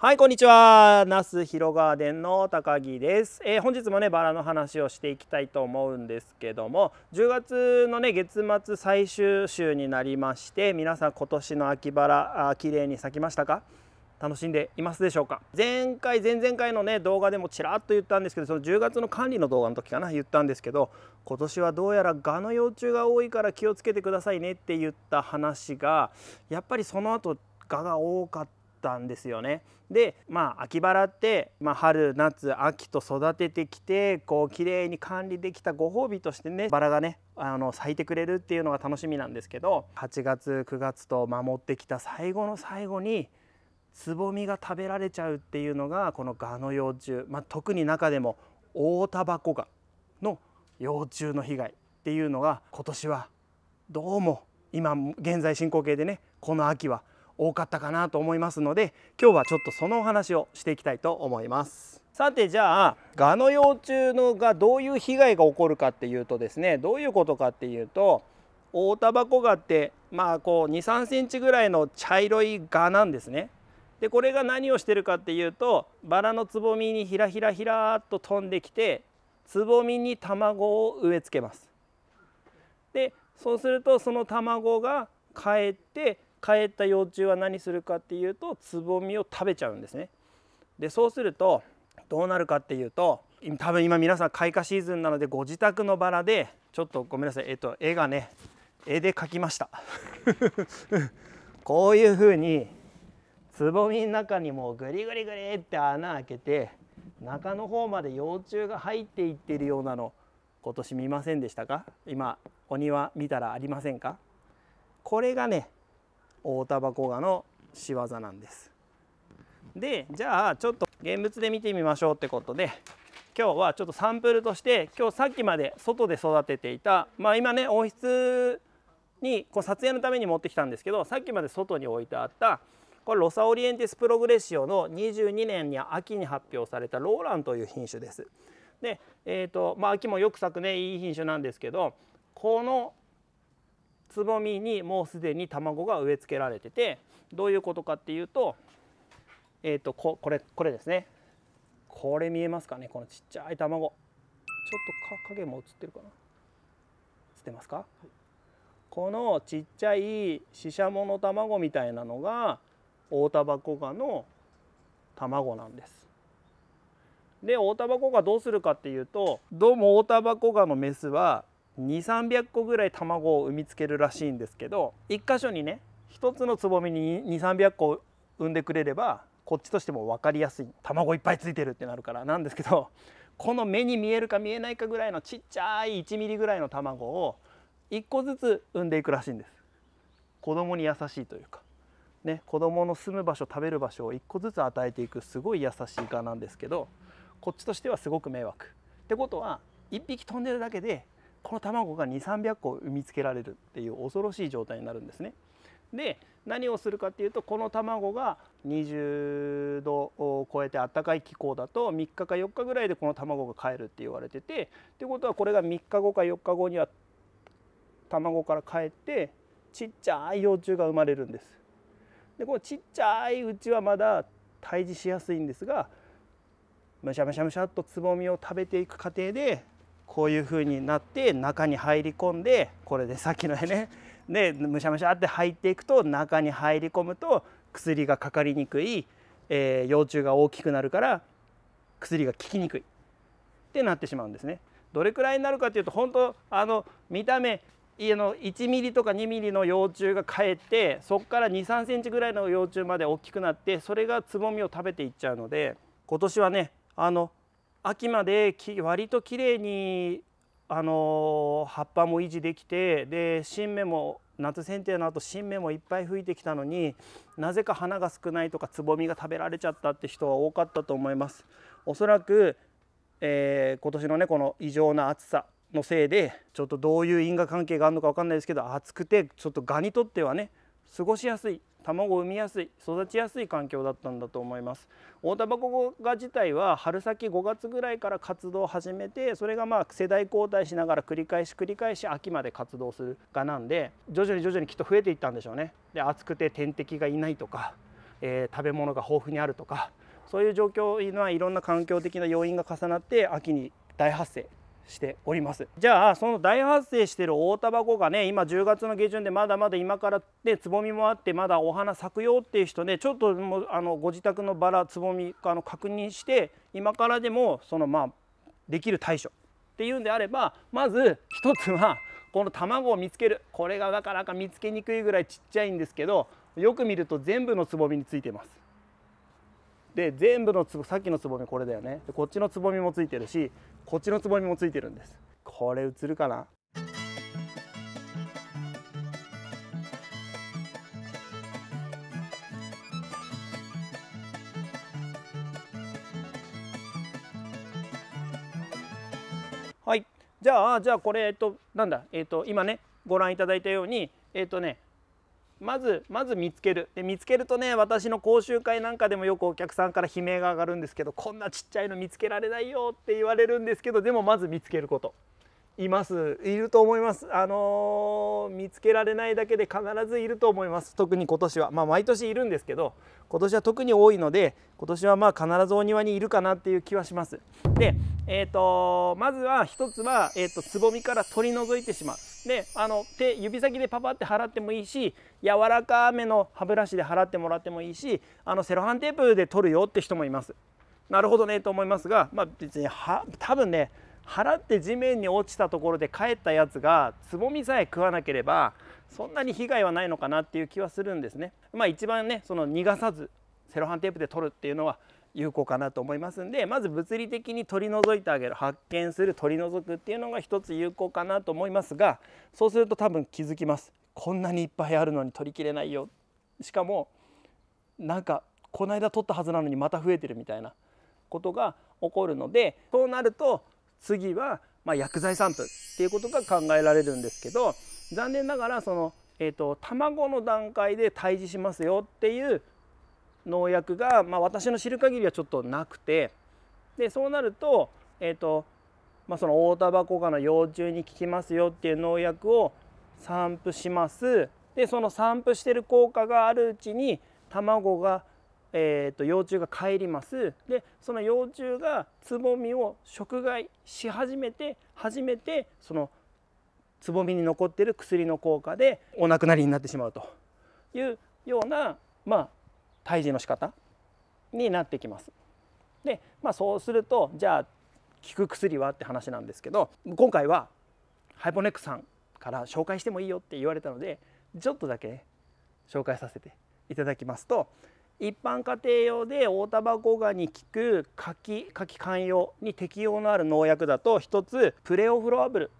はいこんにちは那須広ガーデンの高木です、えー、本日もねバラの話をしていきたいと思うんですけども10月のね月末最終週になりまして皆さん今年の秋バラあ綺麗に咲きましたか楽しんでいますでしょうか前回前々回のね動画でもちらっと言ったんですけどその10月の管理の動画の時かな言ったんですけど今年はどうやら蛾の幼虫が多いから気をつけてくださいねって言った話がやっぱりその後蛾が多かったたんですよね。でまあ秋バラって、まあ、春夏秋と育ててきてこう綺麗に管理できたご褒美としてねバラがねあの咲いてくれるっていうのが楽しみなんですけど8月9月と守ってきた最後の最後につぼみが食べられちゃうっていうのがこのガの幼虫、まあ、特に中でも大タバコガの幼虫の被害っていうのが今年はどうも今現在進行形でねこの秋は多かったかなと思いますので今日はちょっとそのお話をしていきたいと思いますさてじゃあガの幼虫のがどういう被害が起こるかっていうとですねどういうことかっていうとオオタバコガってまあこう2 3センチぐらいの茶色いガなんですねでこれが何をしてるかっていうとバラのつぼみにひらひらひらっと飛んできてつぼみに卵を植え付けますでそうするとその卵がかえって帰った幼虫は何するかっていうとつぼみを食べちゃうんですね。でそうするとどうなるかっていうと多分今皆さん開花シーズンなのでご自宅のバラでちょっとごめんなさいえっと絵がね絵で描きました こういうふうにつぼみの中にもうグリグリグリって穴開けて中の方まで幼虫が入っていってるようなの今年見ませんでしたか今お庭見たらありませんかこれがね大タバコガの仕業なんです。でじゃあちょっと現物で見てみましょうってことで今日はちょっとサンプルとして今日さっきまで外で育てていたまあ今ね温室にこう撮影のために持ってきたんですけどさっきまで外に置いてあったこれロサオリエンティスプログレシオの22年に秋に発表されたローランという品種です。で、えーとまあ、秋もよく咲くねいい品種なんですけどこのつぼみにもうすでに卵が植え付けられててどういうことかっていうと,、えーと、ここれこれですねこれ見えますかねこのちっちゃい卵ちょっと影も映ってるかな映ってますか、はい、このちっちゃいシシャモの卵みたいなのがオオタバコガの卵なんです。でオオタバコガどうするかっていうとどうもオオタバコガのメスは2300個ぐらい卵を産みつけるらしいんですけど1箇所にね1つのつぼみに2300個産んでくれればこっちとしても分かりやすい卵いっぱいついてるってなるからなんですけどこの目に見えるか見えないかぐらいのちっちゃい 1mm ぐらいの卵を1個ずつ産んでいくらしいんです子供に優しいというかね子供の住む場所食べる場所を1個ずつ与えていくすごい優しいかなんですけどこっちとしてはすごく迷惑ってことは1匹飛んでるだけでこの卵が2300個産みつけられるっていう恐ろしい状態になるんですね。で何をするかっていうとこの卵が20度を超えて暖かい気候だと3日か4日ぐらいでこの卵がかえるって言われててってことはこれが3日後か4日後には卵からかえってちっちゃい幼虫が生まれるんです。でこのちっちゃいうちはまだ退治しやすいんですがむしゃむしゃむしゃっとつぼみを食べていく過程でこういう風になって中に入り込んでこれでさっきのねでむしゃむしゃって入っていくと中に入り込むと薬がかかりにくい、えー、幼虫が大きくなるから薬が効きにくいってなってしまうんですね。どれくらいになるかというと本当あの見た目家の1ミリとか2ミリの幼虫がかえってそこから2 3センチぐらいの幼虫まで大きくなってそれがつぼみを食べていっちゃうので今年はねあの秋まで割と綺麗にあの葉っぱも維持できてで新芽も夏剪定の後新芽もいっぱい吹いてきたのになぜか花が少ないとかつぼみが食べられちゃったって人は多かったと思います。おそらく、えー、今年のねこの異常な暑さのせいでちょっとどういう因果関係があるのか分かんないですけど暑くてちょっと蛾にとってはね過ごしやすい卵を産みやすい育ちやすい環境だったんだと思います大タバコが自体は春先5月ぐらいから活動を始めてそれがまあ世代交代しながら繰り返し繰り返し秋まで活動するがなんで徐々に徐々にきっと増えていったんでしょうねで暑くて天敵がいないとか、えー、食べ物が豊富にあるとかそういう状況はいろんな環境的な要因が重なって秋に大発生しておりますじゃあその大発生してる大タバコがね今10月の下旬でまだまだ今からでつぼみもあってまだお花咲くよっていう人ねちょっともうあのご自宅のバラつぼみあの確認して今からでもそのまあできる対処っていうんであればまず一つはこの卵を見つけるこれがなかなか見つけにくいぐらいちっちゃいんですけどよく見ると全部のつぼみについてます。で全部のつさっきのつぼみこれだよねでこっちのつぼみもついてるしこっちのつぼみもついてるんですこれ映るかなはいじゃあじゃあこれえっとなんだえっと今ねご覧いただいたようにえっとねまずまず見つけるで見つけるとね私の講習会なんかでもよくお客さんから悲鳴が上がるんですけどこんなちっちゃいの見つけられないよって言われるんですけどでもまず見つけることいますいると思いますあのー、見つけられないだけで必ずいると思います特に今年はまあ毎年いるんですけど今年は特に多いので今年はまあ必ずお庭にいるかなっていう気はしますでえっ、ー、とまずは一つはえっ、ー、とつぼみから取り除いてしまうであの手指先でパパって払ってもいいし柔らかめの歯ブラシで払ってもらってもいいしあのセロハンテープで取るよって人もいます。なるほどねと思いますが、まあ、別に多分ね払って地面に落ちたところで帰ったやつがつぼみさえ食わなければそんなに被害はないのかなっていう気はするんですね。まあ、一番ねその逃がさずセロハンテープで取るっていうのは有効かなと思いますんでまず物理的に取り除いてあげる発見する取り除くっていうのが一つ有効かなと思いますがそうすると多分気づきますこんなにいっぱいあるのに取りきれないよしかもなんかこの間取ったはずなのにまた増えてるみたいなことが起こるのでそうなると次はま薬剤散布っていうことが考えられるんですけど残念ながらその、えーと卵の段階で退治しますよっていう農薬が、まあ、私の知る限りはちょっとなくてでそうなると,、えーとまあ、そのオオタバコ科の幼虫に効きますよっていう農薬を散布しますでその散布してる効果があるうちに卵が、えーと、幼虫が帰りますでその幼虫がつぼみを食害し始めて初めてそのつぼみに残ってる薬の効果でお亡くなりになってしまうというようなまあ退治の仕方になってきます。で、まあ、そうするとじゃあ効く薬はって話なんですけど今回はハイポネックさんから紹介してもいいよって言われたのでちょっとだけ紹介させていただきますと一般家庭用で大タバコガに効く柿柿寛用に適用のある農薬だと1つプレオフロアブル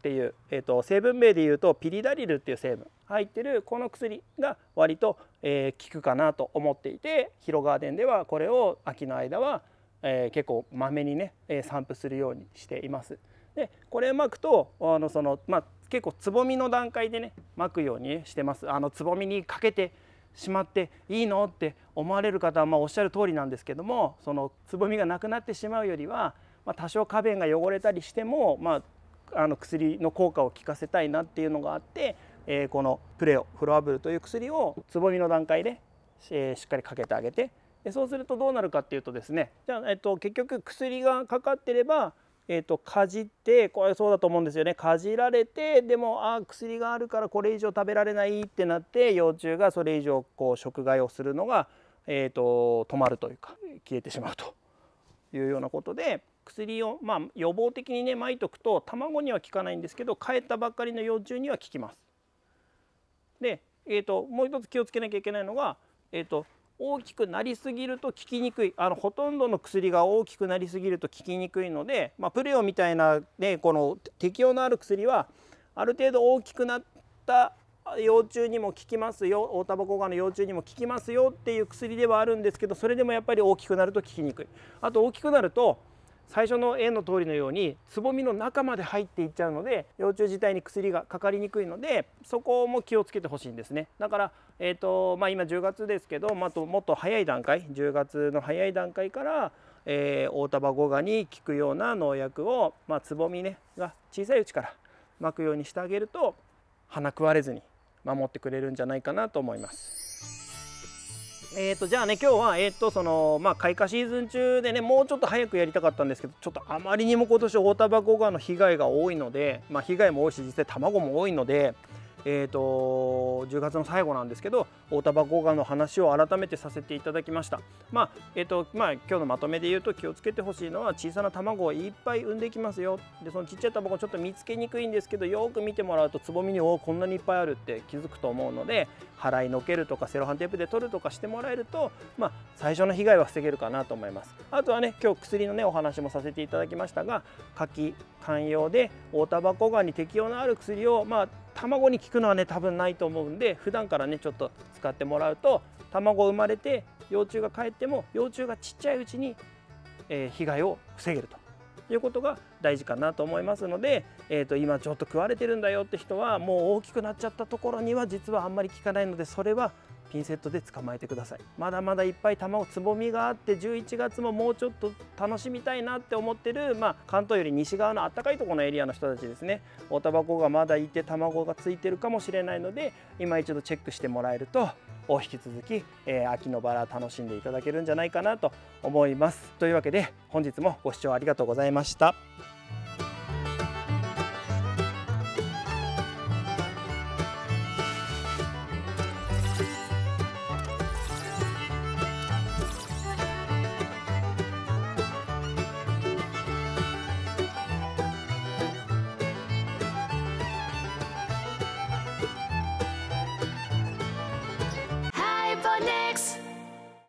っていう、えーと、成分名でいうとピリダリルっていう成分入ってるこの薬が割と、えー、効くかなと思っていて広川伝ではこれを秋の間は、えー、結構まめにね、えー、散布するようにしています。でこれ巻くとあのその、まあ、結構つぼみの段階でね巻くようにしてます。あのつぼみにかけてしまっていいのって思われる方はまあおっしゃる通りなんですけどもそのつぼみがなくなってしまうよりは、まあ、多少花弁が汚れたりしても、まあ、あの薬の効果を効かせたいなっていうのがあって、えー、このプレオフロアブルという薬をつぼみの段階で、えー、しっかりかけてあげてでそうするとどうなるかっていうとですねじゃあ、えー、と結局薬がかかってればえーと、かじってこれそうだと思うんですよねかじられてでもあ薬があるからこれ以上食べられないってなって幼虫がそれ以上こう食害をするのが、えーと止まるというか消えてしまうというようなことで薬を、まあ、予防的にねまいとくと卵には効かないんですけど帰ったばっかりの幼虫には効きます。で、えーと、もう一つ気をつけなきゃいけないのが、えーと、大きくなりすぎると効きにくいあのほとんどの薬が大きくなりすぎると効きにくいので、まあ、プレオみたいな、ね、この適応のある薬はある程度大きくなった幼虫にも効きますよオオタバコガの幼虫にも効きますよっていう薬ではあるんですけどそれでもやっぱり大きくなると効きにくい。あと大きくなると最初の絵の通りのようにつぼみの中まで入っていっちゃうので幼虫自体に薬がかかりにくいのでそこも気をつけてほしいんですねだから、えーとまあ、今10月ですけど、まあ、ともっと早い段階10月の早い段階から、えー、オオタバゴガに効くような農薬を、まあ、つぼみ、ね、が小さいうちからまくようにしてあげると花食われずに守ってくれるんじゃないかなと思います。えーと、じゃあね今日は、えーとそのまあ、開花シーズン中でねもうちょっと早くやりたかったんですけどちょっとあまりにも今年大タバコガの被害が多いので、まあ、被害も多いし実際卵も多いので、えーと、と10月の最後なんですけど大束効がの話を改めてさせていただきましたまあえっ、ー、とまあ今日のまとめで言うと気をつけてほしいのは小さな卵をいっぱい産んでいきますよでそのちっちゃい卵ちょっと見つけにくいんですけどよく見てもらうとつぼみにおこんなにいっぱいあるって気づくと思うので払いのけるとかセロハンテープで取るとかしてもらえるとまあ最初の被害は防げるかなと思いますあとはね今日薬のねお話もさせていただきましたが柿寛容で大タバコがんに適用のある薬をまあ卵に効くのはね多分ないと思うんで普段からねちょっと使ってもらうと卵生まれて幼虫が帰っても幼虫がちっちゃいうちに、えー、被害を防げるということが大事かなと思いますので、えー、と今ちょっと食われてるんだよって人はもう大きくなっちゃったところには実はあんまり効かないのでそれはピンセットで捕まえてくださいまだまだいっぱい卵つぼみがあって11月ももうちょっと楽しみたいなって思ってる、まあ、関東より西側のあったかいところのエリアの人たちですねおたばこがまだいて卵がついてるかもしれないので今一度チェックしてもらえるとお引き続き、えー、秋のバラ楽しんでいただけるんじゃないかなと思いますというわけで本日もご視聴ありがとうございました。